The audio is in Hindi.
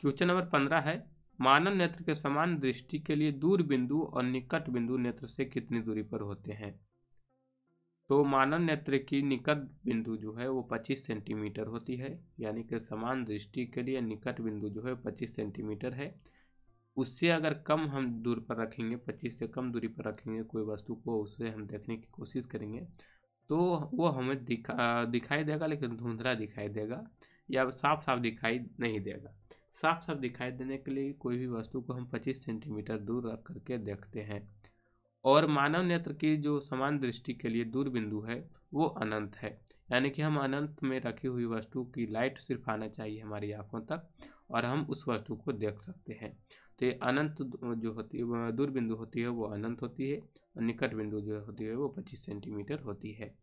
क्वेश्चन नंबर पंद्रह है मानव नेत्र के समान दृष्टि के लिए दूर बिंदु और निकट बिंदु नेत्र से कितनी दूरी पर होते हैं तो मानव नेत्र की निकट बिंदु जो है वो 25 सेंटीमीटर होती है यानी कि समान दृष्टि के लिए निकट बिंदु जो है 25 सेंटीमीटर है उससे अगर कम हम दूर पर रखेंगे 25 से कम दूरी पर रखेंगे कोई वस्तु को उसे हम देखने की कोशिश करेंगे तो वो हमें दिखा दिखाई देगा लेकिन धुंधला दिखाई देगा या साफ साफ दिखाई नहीं देगा साफ साफ दिखाई देने के लिए कोई भी वस्तु को हम 25 सेंटीमीटर दूर रख करके देखते हैं और मानव नेत्र की जो समान दृष्टि के लिए दूर बिंदु है वो अनंत है यानी कि हम अनंत में रखी हुई वस्तु की लाइट सिर्फ आना चाहिए हमारी आँखों तक और हम उस वस्तु को देख सकते हैं तो ये अनंत जो होती है दूर बिंदु होती है वो अनंत होती है और निकट बिंदु जो होती है वो पच्चीस सेंटीमीटर होती है